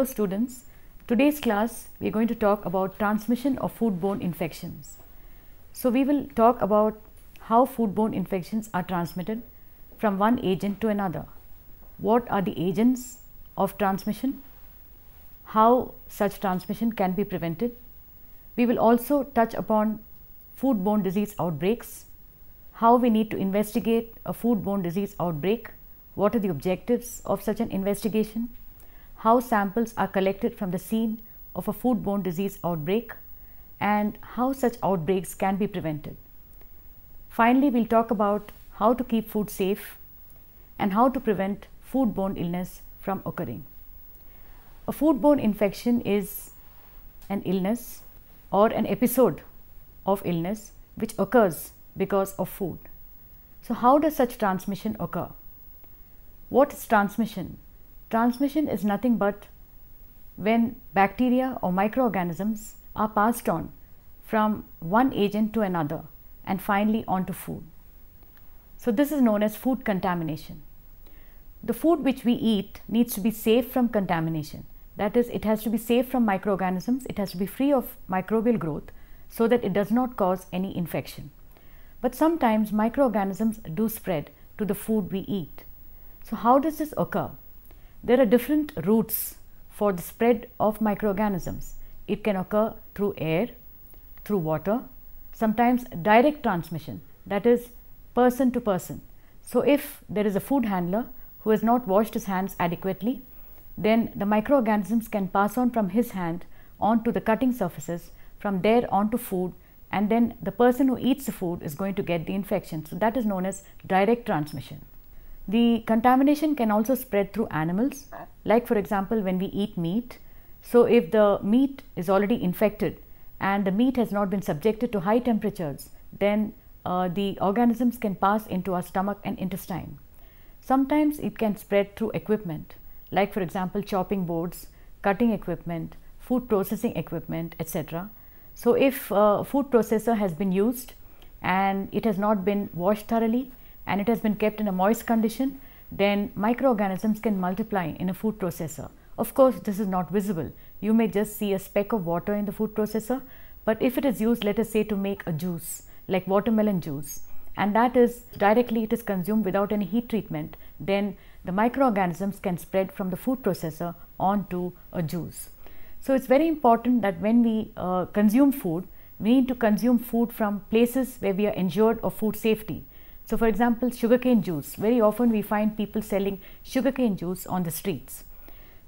Hello students, today's class we are going to talk about transmission of foodborne infections. So we will talk about how foodborne infections are transmitted from one agent to another. What are the agents of transmission? How such transmission can be prevented? We will also touch upon foodborne disease outbreaks, how we need to investigate a foodborne disease outbreak, what are the objectives of such an investigation, how samples are collected from the scene of a foodborne disease outbreak and how such outbreaks can be prevented. Finally, we'll talk about how to keep food safe and how to prevent foodborne illness from occurring. A foodborne infection is an illness or an episode of illness which occurs because of food. So, how does such transmission occur? What is transmission? Transmission is nothing but when bacteria or microorganisms are passed on from one agent to another and finally onto food. So, this is known as food contamination. The food which we eat needs to be safe from contamination. That is, it has to be safe from microorganisms, it has to be free of microbial growth so that it does not cause any infection. But sometimes microorganisms do spread to the food we eat. So, how does this occur? There are different routes for the spread of microorganisms. It can occur through air, through water, sometimes direct transmission that is person to person. So if there is a food handler who has not washed his hands adequately, then the microorganisms can pass on from his hand onto the cutting surfaces, from there onto food and then the person who eats the food is going to get the infection. So that is known as direct transmission. The contamination can also spread through animals, like for example when we eat meat. So if the meat is already infected and the meat has not been subjected to high temperatures, then uh, the organisms can pass into our stomach and intestine. Sometimes it can spread through equipment, like for example chopping boards, cutting equipment, food processing equipment, etc. So if a uh, food processor has been used and it has not been washed thoroughly, and it has been kept in a moist condition, then microorganisms can multiply in a food processor. Of course, this is not visible. You may just see a speck of water in the food processor, but if it is used, let us say, to make a juice, like watermelon juice, and that is directly it is consumed without any heat treatment, then the microorganisms can spread from the food processor onto a juice. So, it's very important that when we uh, consume food, we need to consume food from places where we are ensured of food safety. So for example, sugarcane juice. Very often we find people selling sugarcane juice on the streets.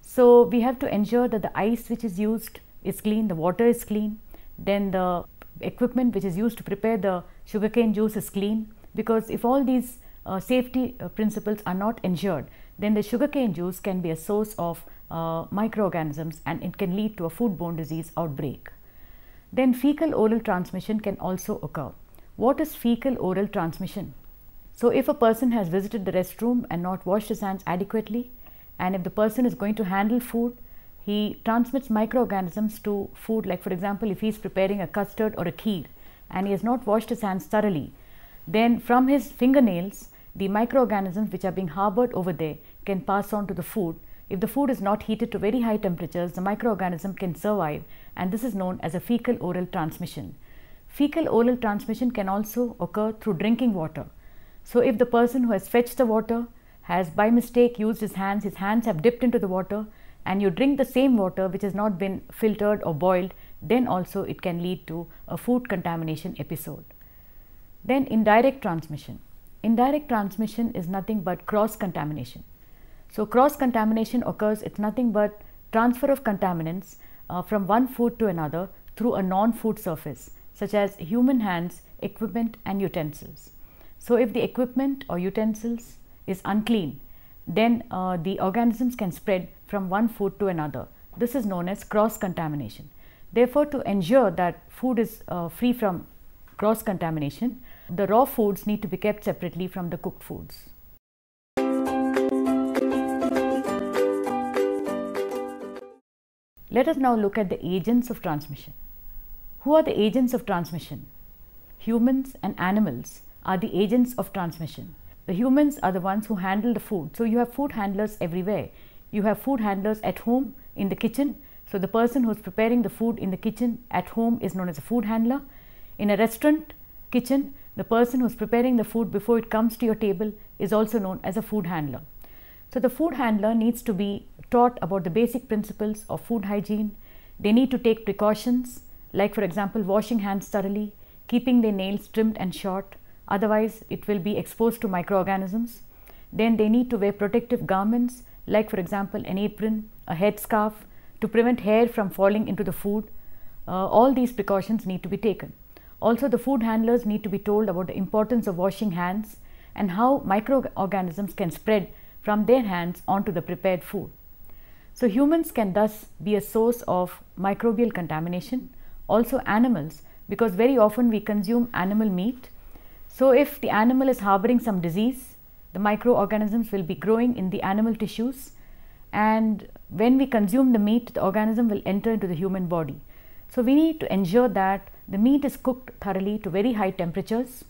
So we have to ensure that the ice which is used is clean, the water is clean, then the equipment which is used to prepare the sugarcane juice is clean because if all these uh, safety uh, principles are not ensured, then the sugarcane juice can be a source of uh, microorganisms and it can lead to a foodborne disease outbreak. Then fecal oral transmission can also occur. What is fecal oral transmission? So if a person has visited the restroom and not washed his hands adequately, and if the person is going to handle food, he transmits microorganisms to food like for example if he is preparing a custard or a kheer and he has not washed his hands thoroughly, then from his fingernails the microorganisms which are being harbored over there can pass on to the food. If the food is not heated to very high temperatures, the microorganism can survive and this is known as a fecal oral transmission. Fecal oral transmission can also occur through drinking water. So if the person who has fetched the water has by mistake used his hands, his hands have dipped into the water and you drink the same water which has not been filtered or boiled, then also it can lead to a food contamination episode. Then indirect transmission. Indirect transmission is nothing but cross contamination. So cross contamination occurs, it's nothing but transfer of contaminants uh, from one food to another through a non-food surface such as human hands, equipment and utensils. So if the equipment or utensils is unclean, then uh, the organisms can spread from one food to another. This is known as cross contamination. Therefore, to ensure that food is uh, free from cross contamination, the raw foods need to be kept separately from the cooked foods. Let us now look at the agents of transmission. Who are the agents of transmission? Humans and animals are the agents of transmission. The humans are the ones who handle the food. So you have food handlers everywhere. You have food handlers at home, in the kitchen. So the person who's preparing the food in the kitchen at home is known as a food handler. In a restaurant kitchen, the person who's preparing the food before it comes to your table is also known as a food handler. So the food handler needs to be taught about the basic principles of food hygiene. They need to take precautions like for example washing hands thoroughly, keeping their nails trimmed and short, otherwise it will be exposed to microorganisms. Then they need to wear protective garments like for example an apron, a headscarf to prevent hair from falling into the food. Uh, all these precautions need to be taken. Also the food handlers need to be told about the importance of washing hands and how microorganisms can spread from their hands onto the prepared food. So humans can thus be a source of microbial contamination, also animals because very often we consume animal meat so if the animal is harboring some disease, the microorganisms will be growing in the animal tissues and when we consume the meat, the organism will enter into the human body. So we need to ensure that the meat is cooked thoroughly to very high temperatures.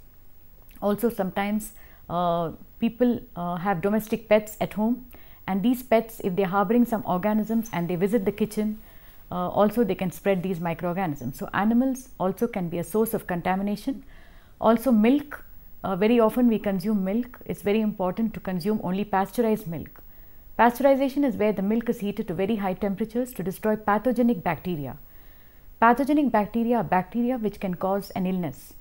Also sometimes uh, people uh, have domestic pets at home and these pets if they are harboring some organisms and they visit the kitchen uh, also they can spread these microorganisms. So animals also can be a source of contamination also milk, uh, very often we consume milk. It's very important to consume only pasteurized milk. Pasteurization is where the milk is heated to very high temperatures to destroy pathogenic bacteria. Pathogenic bacteria are bacteria which can cause an illness.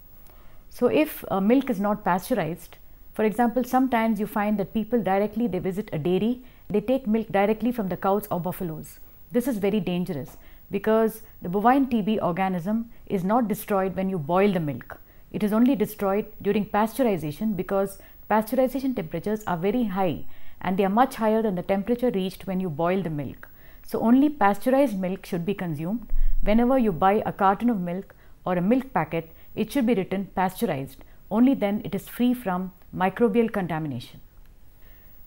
So if uh, milk is not pasteurized, for example, sometimes you find that people directly they visit a dairy, they take milk directly from the cows or buffaloes. This is very dangerous because the bovine TB organism is not destroyed when you boil the milk. It is only destroyed during pasteurization because pasteurization temperatures are very high and they are much higher than the temperature reached when you boil the milk. So only pasteurized milk should be consumed. Whenever you buy a carton of milk or a milk packet, it should be written pasteurized. Only then it is free from microbial contamination.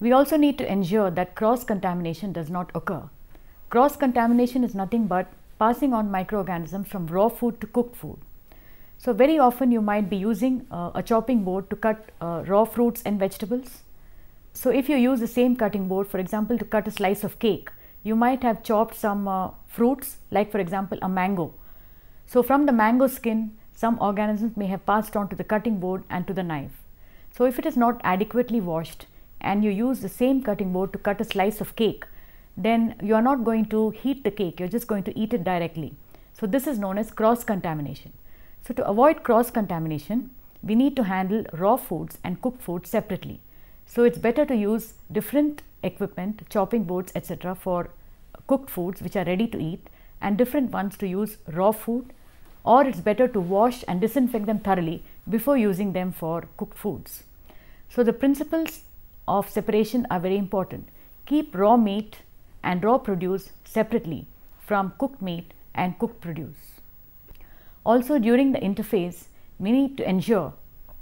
We also need to ensure that cross-contamination does not occur. Cross-contamination is nothing but passing on microorganisms from raw food to cooked food. So very often you might be using uh, a chopping board to cut uh, raw fruits and vegetables. So if you use the same cutting board, for example, to cut a slice of cake, you might have chopped some uh, fruits like for example a mango. So from the mango skin, some organisms may have passed on to the cutting board and to the knife. So if it is not adequately washed and you use the same cutting board to cut a slice of cake, then you are not going to heat the cake, you are just going to eat it directly. So this is known as cross contamination. So to avoid cross contamination, we need to handle raw foods and cooked foods separately. So it's better to use different equipment, chopping boards, etc. for cooked foods which are ready to eat and different ones to use raw food or it's better to wash and disinfect them thoroughly before using them for cooked foods. So the principles of separation are very important. Keep raw meat and raw produce separately from cooked meat and cooked produce. Also during the interphase, we need to ensure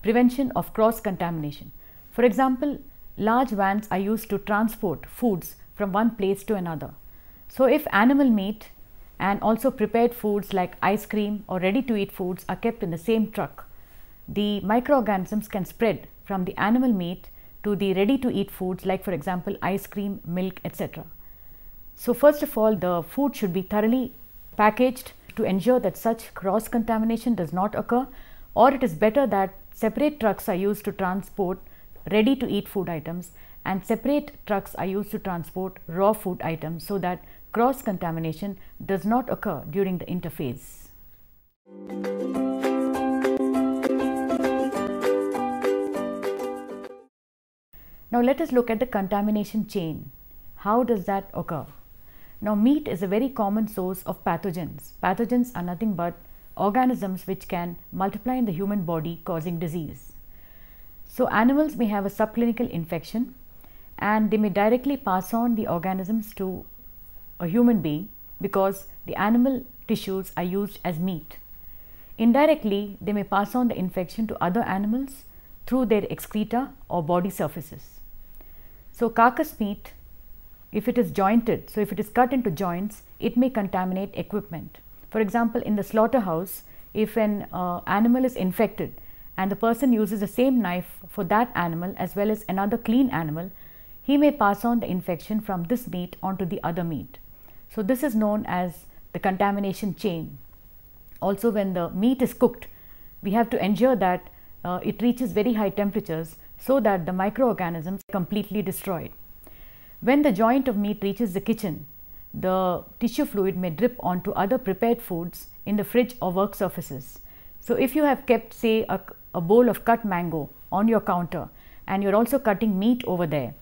prevention of cross-contamination. For example, large vans are used to transport foods from one place to another. So if animal meat and also prepared foods like ice cream or ready-to-eat foods are kept in the same truck, the microorganisms can spread from the animal meat to the ready-to-eat foods like for example ice cream, milk, etc. So first of all, the food should be thoroughly packaged to ensure that such cross-contamination does not occur or it is better that separate trucks are used to transport ready-to-eat food items and separate trucks are used to transport raw food items so that cross-contamination does not occur during the interphase. Now let us look at the contamination chain. How does that occur? Now, meat is a very common source of pathogens. Pathogens are nothing but organisms which can multiply in the human body causing disease. So, animals may have a subclinical infection and they may directly pass on the organisms to a human being because the animal tissues are used as meat. Indirectly, they may pass on the infection to other animals through their excreta or body surfaces. So, carcass meat if it is jointed, so if it is cut into joints, it may contaminate equipment. For example, in the slaughterhouse, if an uh, animal is infected and the person uses the same knife for that animal as well as another clean animal, he may pass on the infection from this meat onto the other meat. So this is known as the contamination chain. Also when the meat is cooked, we have to ensure that uh, it reaches very high temperatures so that the microorganisms are completely destroyed. When the joint of meat reaches the kitchen, the tissue fluid may drip onto other prepared foods in the fridge or work surfaces. So, if you have kept say a, a bowl of cut mango on your counter and you are also cutting meat over there,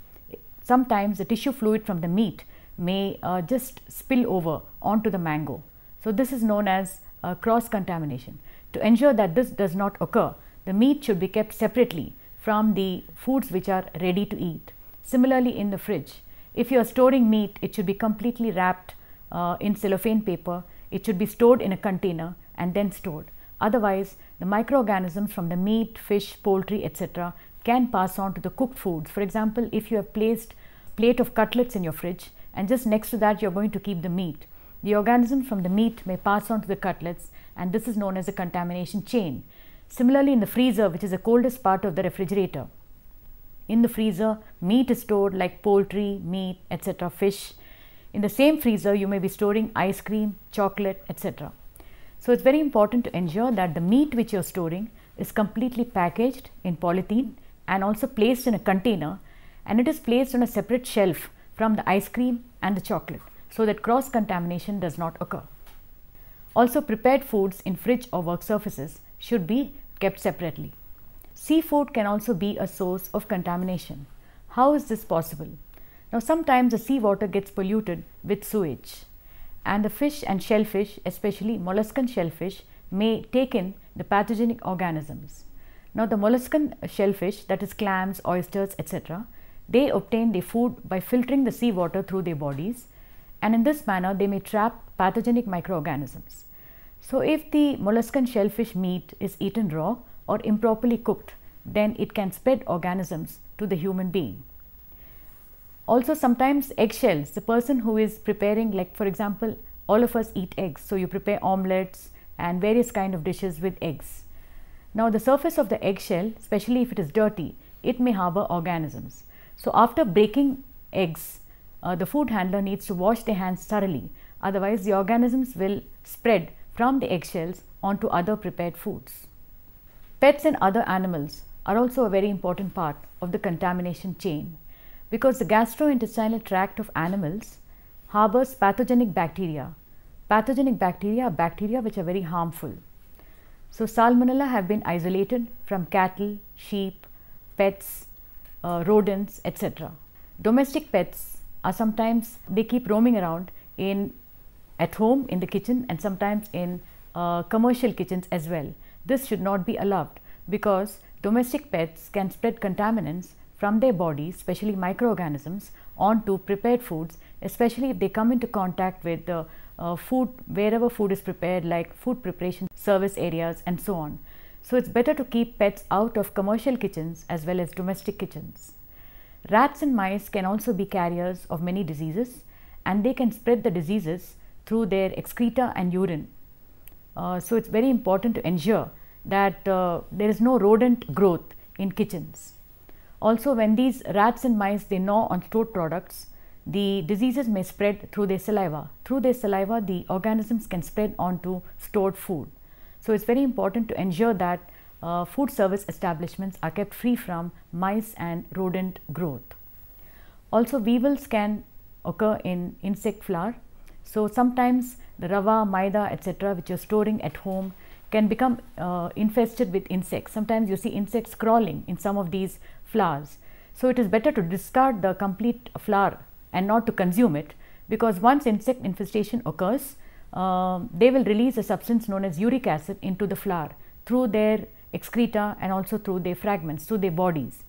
sometimes the tissue fluid from the meat may uh, just spill over onto the mango. So, this is known as uh, cross contamination. To ensure that this does not occur, the meat should be kept separately from the foods which are ready to eat. Similarly, in the fridge, if you are storing meat, it should be completely wrapped uh, in cellophane paper. It should be stored in a container and then stored. Otherwise, the microorganisms from the meat, fish, poultry, etc. can pass on to the cooked foods. For example, if you have placed plate of cutlets in your fridge and just next to that you're going to keep the meat. The organism from the meat may pass on to the cutlets and this is known as a contamination chain. Similarly, in the freezer, which is the coldest part of the refrigerator, in the freezer, meat is stored like poultry, meat, etc., fish. In the same freezer, you may be storing ice cream, chocolate, etc. So it's very important to ensure that the meat which you're storing is completely packaged in polythene and also placed in a container and it is placed on a separate shelf from the ice cream and the chocolate so that cross contamination does not occur. Also prepared foods in fridge or work surfaces should be kept separately. Seafood can also be a source of contamination. How is this possible? Now, sometimes the seawater gets polluted with sewage, and the fish and shellfish, especially molluscan shellfish, may take in the pathogenic organisms. Now, the molluscan shellfish, that is clams, oysters, etc., they obtain their food by filtering the seawater through their bodies, and in this manner, they may trap pathogenic microorganisms. So, if the molluscan shellfish meat is eaten raw, or improperly cooked, then it can spread organisms to the human being. Also sometimes eggshells, the person who is preparing like for example, all of us eat eggs. So you prepare omelets and various kind of dishes with eggs. Now the surface of the eggshell, especially if it is dirty, it may harbor organisms. So after breaking eggs, uh, the food handler needs to wash their hands thoroughly. Otherwise the organisms will spread from the eggshells onto other prepared foods. Pets and other animals are also a very important part of the contamination chain because the gastrointestinal tract of animals harbors pathogenic bacteria. Pathogenic bacteria are bacteria which are very harmful. So, salmonella have been isolated from cattle, sheep, pets, uh, rodents, etc. Domestic pets are sometimes they keep roaming around in at home in the kitchen and sometimes in uh, commercial kitchens as well. This should not be allowed because domestic pets can spread contaminants from their bodies, especially microorganisms, onto prepared foods, especially if they come into contact with the uh, uh, food, wherever food is prepared, like food preparation service areas and so on. So it's better to keep pets out of commercial kitchens as well as domestic kitchens. Rats and mice can also be carriers of many diseases and they can spread the diseases through their excreta and urine. Uh, so it's very important to ensure that uh, there is no rodent growth in kitchens. Also, when these rats and mice they gnaw on stored products, the diseases may spread through their saliva. Through their saliva, the organisms can spread onto stored food. So, it's very important to ensure that uh, food service establishments are kept free from mice and rodent growth. Also, weevils can occur in insect flour. So, sometimes the rava, maida, etc., which you're storing at home can become uh, infested with insects. Sometimes you see insects crawling in some of these flowers. So it is better to discard the complete flower and not to consume it because once insect infestation occurs, uh, they will release a substance known as uric acid into the flower through their excreta and also through their fragments, through their bodies.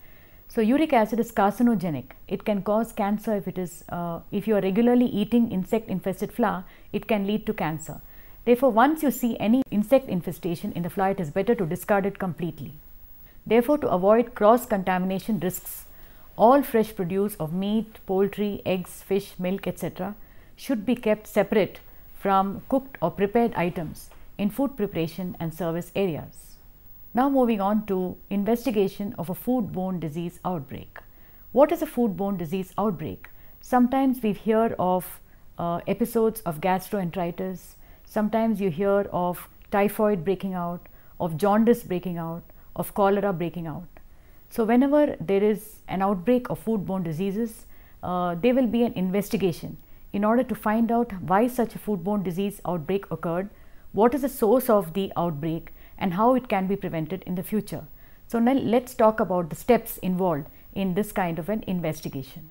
So uric acid is carcinogenic. It can cause cancer if it is, uh, if you are regularly eating insect infested flour, it can lead to cancer. Therefore, once you see any insect infestation in the fly, it is better to discard it completely. Therefore, to avoid cross-contamination risks, all fresh produce of meat, poultry, eggs, fish, milk, etc. should be kept separate from cooked or prepared items in food preparation and service areas. Now moving on to investigation of a foodborne disease outbreak. What is a foodborne disease outbreak? Sometimes we hear of uh, episodes of gastroenteritis, Sometimes you hear of typhoid breaking out, of jaundice breaking out, of cholera breaking out. So, whenever there is an outbreak of foodborne diseases, uh, there will be an investigation in order to find out why such a foodborne disease outbreak occurred, what is the source of the outbreak, and how it can be prevented in the future. So, now let's talk about the steps involved in this kind of an investigation.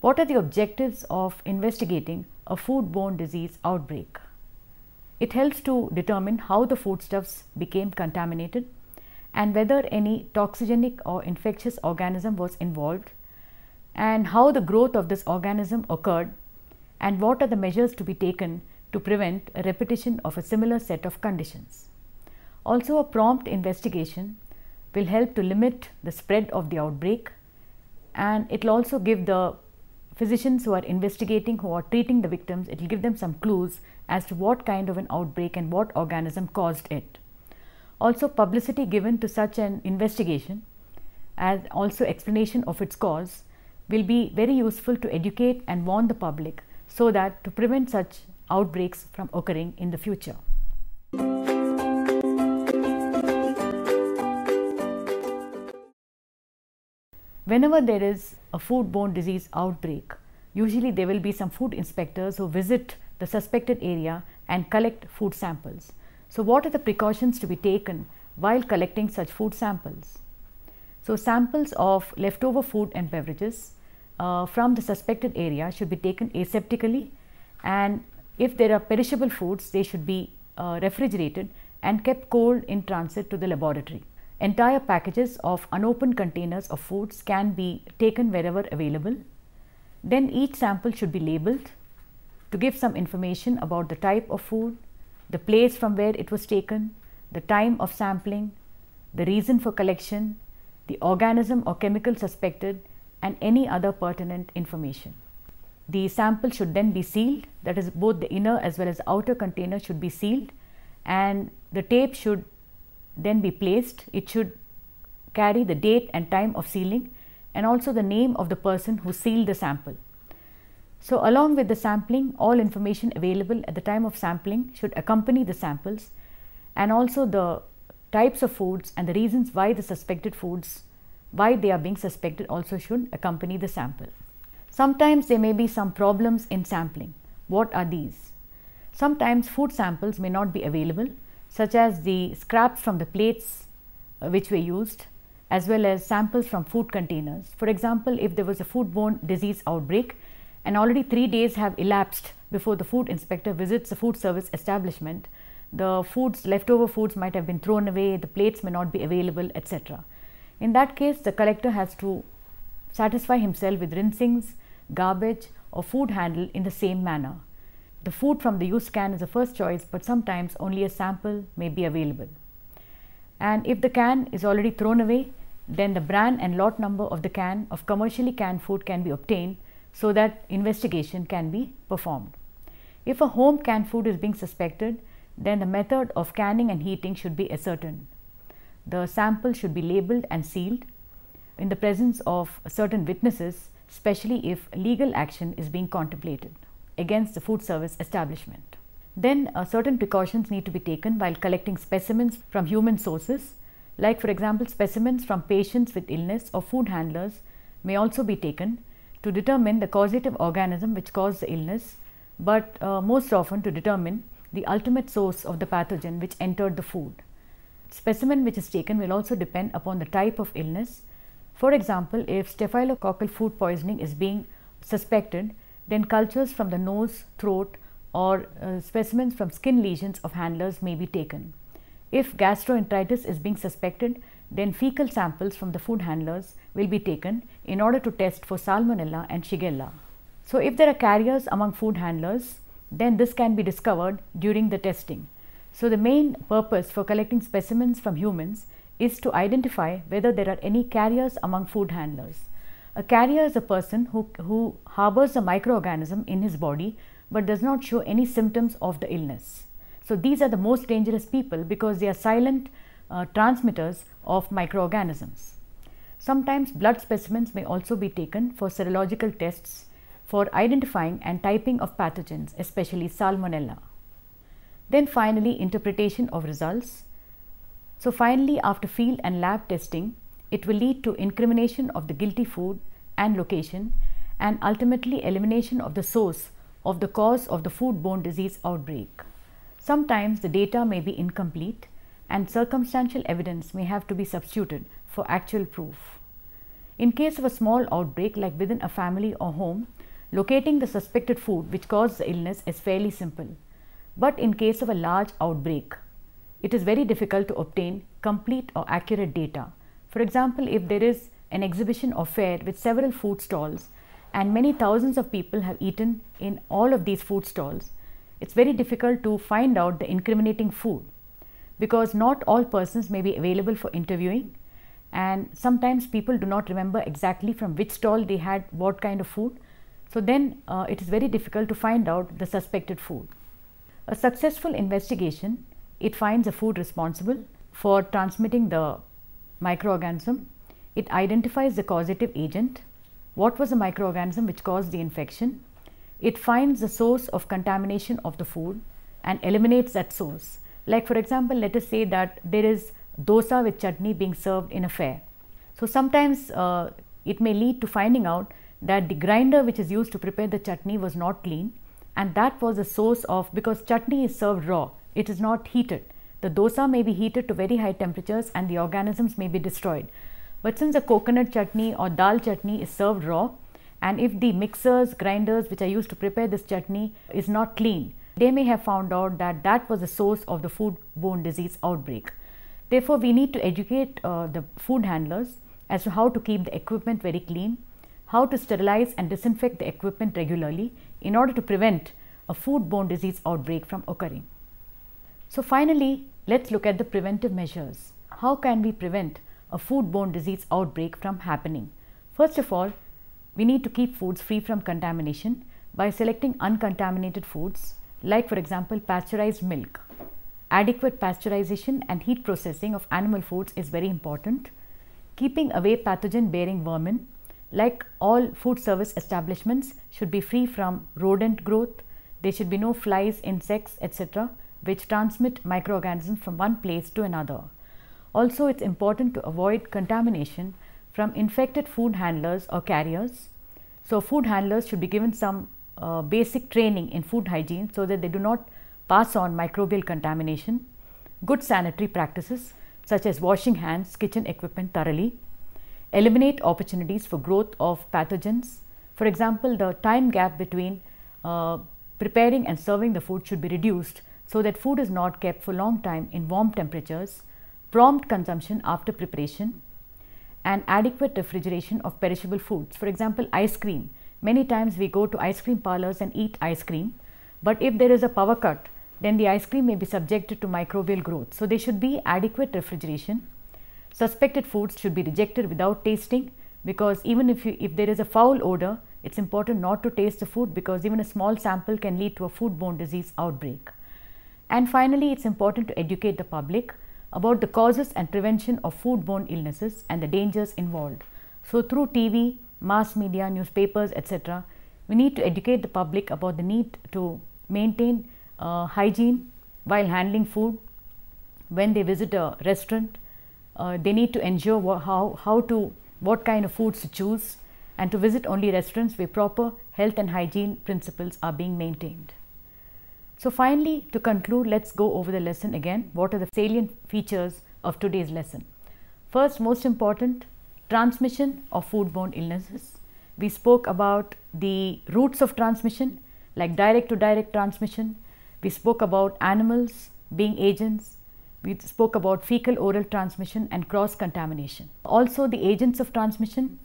What are the objectives of investigating a foodborne disease outbreak? It helps to determine how the foodstuffs became contaminated and whether any toxigenic or infectious organism was involved and how the growth of this organism occurred and what are the measures to be taken to prevent a repetition of a similar set of conditions. Also a prompt investigation will help to limit the spread of the outbreak and it will also give the physicians who are investigating who are treating the victims it will give them some clues as to what kind of an outbreak and what organism caused it. Also publicity given to such an investigation and also explanation of its cause will be very useful to educate and warn the public so that to prevent such outbreaks from occurring in the future. Whenever there is a foodborne disease outbreak, usually there will be some food inspectors who visit the suspected area and collect food samples. So what are the precautions to be taken while collecting such food samples? So samples of leftover food and beverages uh, from the suspected area should be taken aseptically and if there are perishable foods they should be uh, refrigerated and kept cold in transit to the laboratory. Entire packages of unopened containers of foods can be taken wherever available. Then each sample should be labeled to give some information about the type of food, the place from where it was taken, the time of sampling, the reason for collection, the organism or chemical suspected and any other pertinent information. The sample should then be sealed that is both the inner as well as outer container should be sealed and the tape should then be placed. It should carry the date and time of sealing and also the name of the person who sealed the sample. So along with the sampling, all information available at the time of sampling should accompany the samples and also the types of foods and the reasons why the suspected foods, why they are being suspected also should accompany the sample. Sometimes there may be some problems in sampling. What are these? Sometimes food samples may not be available such as the scraps from the plates uh, which were used as well as samples from food containers. For example, if there was a foodborne disease outbreak, and already three days have elapsed before the food inspector visits the food service establishment. The foods, leftover foods might have been thrown away, the plates may not be available, etc. In that case, the collector has to satisfy himself with rinsings, garbage or food handle in the same manner. The food from the use can is a first choice, but sometimes only a sample may be available. And if the can is already thrown away, then the brand and lot number of the can of commercially canned food can be obtained so that investigation can be performed. If a home canned food is being suspected, then the method of canning and heating should be ascertained. The sample should be labeled and sealed in the presence of certain witnesses, especially if legal action is being contemplated against the food service establishment. Then uh, certain precautions need to be taken while collecting specimens from human sources, like for example specimens from patients with illness or food handlers may also be taken to determine the causative organism which caused the illness, but uh, most often to determine the ultimate source of the pathogen which entered the food. Specimen which is taken will also depend upon the type of illness. For example, if staphylococcal food poisoning is being suspected, then cultures from the nose, throat or uh, specimens from skin lesions of handlers may be taken. If gastroenteritis is being suspected, then fecal samples from the food handlers will be taken in order to test for salmonella and shigella. So if there are carriers among food handlers, then this can be discovered during the testing. So the main purpose for collecting specimens from humans is to identify whether there are any carriers among food handlers. A carrier is a person who, who harbors a microorganism in his body but does not show any symptoms of the illness. So these are the most dangerous people because they are silent uh, transmitters of microorganisms. Sometimes blood specimens may also be taken for serological tests for identifying and typing of pathogens, especially Salmonella. Then finally, interpretation of results. So finally, after field and lab testing, it will lead to incrimination of the guilty food and location and ultimately elimination of the source of the cause of the foodborne disease outbreak. Sometimes the data may be incomplete and circumstantial evidence may have to be substituted for actual proof. In case of a small outbreak like within a family or home, locating the suspected food which caused the illness is fairly simple. But in case of a large outbreak, it is very difficult to obtain complete or accurate data. For example, if there is an exhibition or fair with several food stalls and many thousands of people have eaten in all of these food stalls, it's very difficult to find out the incriminating food because not all persons may be available for interviewing and sometimes people do not remember exactly from which stall they had what kind of food. So then uh, it is very difficult to find out the suspected food. A successful investigation, it finds a food responsible for transmitting the microorganism. It identifies the causative agent, what was the microorganism which caused the infection. It finds the source of contamination of the food and eliminates that source. Like for example, let us say that there is dosa with chutney being served in a fair. So sometimes uh, it may lead to finding out that the grinder which is used to prepare the chutney was not clean and that was the source of because chutney is served raw, it is not heated. The dosa may be heated to very high temperatures and the organisms may be destroyed. But since the coconut chutney or dal chutney is served raw and if the mixers, grinders which are used to prepare this chutney is not clean, they may have found out that that was the source of the foodborne disease outbreak. Therefore, we need to educate uh, the food handlers as to how to keep the equipment very clean, how to sterilize and disinfect the equipment regularly in order to prevent a foodborne disease outbreak from occurring. So finally, let's look at the preventive measures. How can we prevent a foodborne disease outbreak from happening? First of all, we need to keep foods free from contamination by selecting uncontaminated foods, like for example pasteurized milk. Adequate pasteurization and heat processing of animal foods is very important. Keeping away pathogen bearing vermin like all food service establishments should be free from rodent growth. There should be no flies, insects, etc. which transmit microorganisms from one place to another. Also, it's important to avoid contamination from infected food handlers or carriers. So, food handlers should be given some uh, basic training in food hygiene so that they do not pass on microbial contamination, good sanitary practices such as washing hands, kitchen equipment thoroughly, eliminate opportunities for growth of pathogens. For example, the time gap between uh, preparing and serving the food should be reduced so that food is not kept for long time in warm temperatures, prompt consumption after preparation, and adequate refrigeration of perishable foods. For example, ice cream Many times we go to ice cream parlors and eat ice cream, but if there is a power cut, then the ice cream may be subjected to microbial growth. So there should be adequate refrigeration. Suspected foods should be rejected without tasting because even if, you, if there is a foul odor, it's important not to taste the food because even a small sample can lead to a foodborne disease outbreak. And finally, it's important to educate the public about the causes and prevention of foodborne illnesses and the dangers involved. So through TV, mass media, newspapers, etc. We need to educate the public about the need to maintain uh, hygiene while handling food. When they visit a restaurant, uh, they need to ensure how, how to, what kind of foods to choose and to visit only restaurants where proper health and hygiene principles are being maintained. So finally, to conclude, let's go over the lesson again. What are the salient features of today's lesson? First, most important, transmission of foodborne illnesses. We spoke about the routes of transmission like direct to direct transmission. We spoke about animals being agents. We spoke about fecal oral transmission and cross contamination. Also the agents of transmission.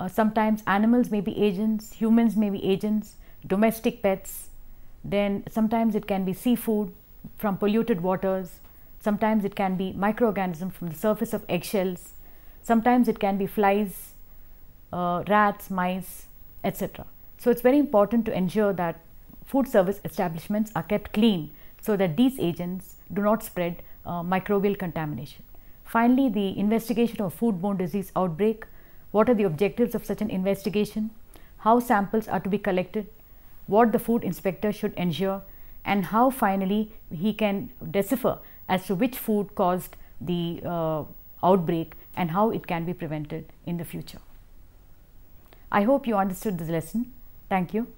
Uh, sometimes animals may be agents, humans may be agents, domestic pets. Then sometimes it can be seafood from polluted waters. Sometimes it can be microorganism from the surface of eggshells Sometimes it can be flies, uh, rats, mice, etc. So it's very important to ensure that food service establishments are kept clean so that these agents do not spread uh, microbial contamination. Finally, the investigation of foodborne disease outbreak. What are the objectives of such an investigation? How samples are to be collected? What the food inspector should ensure? And how finally he can decipher as to which food caused the uh, outbreak and how it can be prevented in the future. I hope you understood this lesson. Thank you.